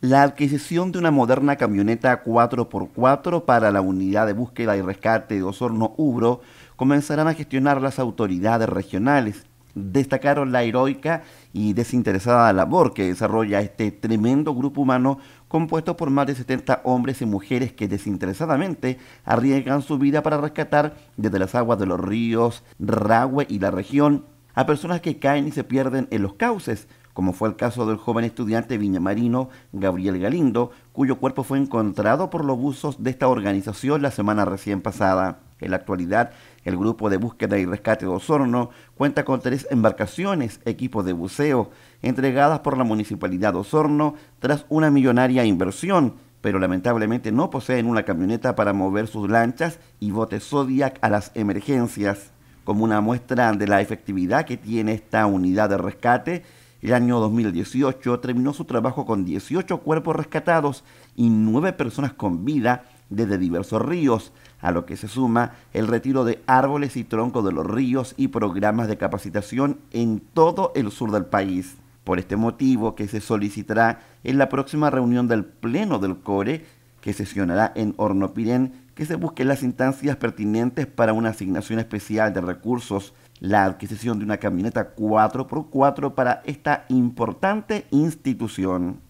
la adquisición de una moderna camioneta 4x4 para la unidad de búsqueda y rescate de Osorno Ubro comenzarán a gestionar las autoridades regionales. Destacaron la heroica y desinteresada labor que desarrolla este tremendo grupo humano compuesto por más de 70 hombres y mujeres que desinteresadamente arriesgan su vida para rescatar desde las aguas de los ríos ragüe y la región a personas que caen y se pierden en los cauces como fue el caso del joven estudiante viñamarino Gabriel Galindo, cuyo cuerpo fue encontrado por los buzos de esta organización la semana recién pasada. En la actualidad, el grupo de búsqueda y rescate de Osorno cuenta con tres embarcaciones, equipos de buceo, entregadas por la Municipalidad de Osorno tras una millonaria inversión, pero lamentablemente no poseen una camioneta para mover sus lanchas y botes Zodiac a las emergencias. Como una muestra de la efectividad que tiene esta unidad de rescate, el año 2018 terminó su trabajo con 18 cuerpos rescatados y 9 personas con vida desde diversos ríos, a lo que se suma el retiro de árboles y troncos de los ríos y programas de capacitación en todo el sur del país. Por este motivo que se solicitará en la próxima reunión del Pleno del CORE que sesionará en Hornopirén, que se busquen las instancias pertinentes para una asignación especial de recursos, la adquisición de una camioneta 4x4 para esta importante institución.